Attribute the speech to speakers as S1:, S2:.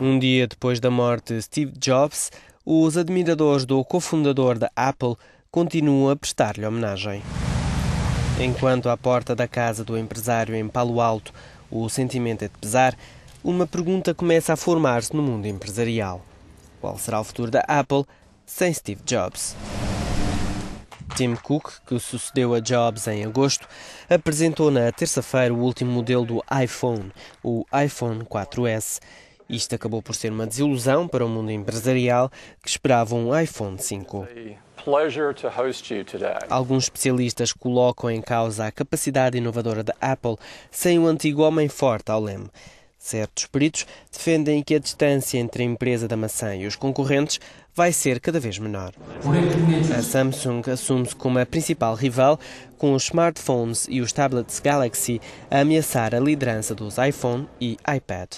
S1: Um dia depois da morte de Steve Jobs, os admiradores do cofundador da Apple continuam a prestar-lhe homenagem. Enquanto à porta da casa do empresário em Palo Alto o sentimento é de pesar, uma pergunta começa a formar-se no mundo empresarial: qual será o futuro da Apple sem Steve Jobs? Tim Cook, que sucedeu a Jobs em agosto, apresentou na terça-feira o último modelo do iPhone, o iPhone 4S. Isto acabou por ser uma desilusão para o mundo empresarial que esperava um iPhone 5. Alguns especialistas colocam em causa a capacidade inovadora da Apple sem o antigo homem forte ao leme. Certos peritos defendem que a distância entre a empresa da maçã e os concorrentes vai ser cada vez menor. A Samsung assume-se como a principal rival, com os smartphones e os tablets Galaxy a ameaçar a liderança dos iPhone e iPad.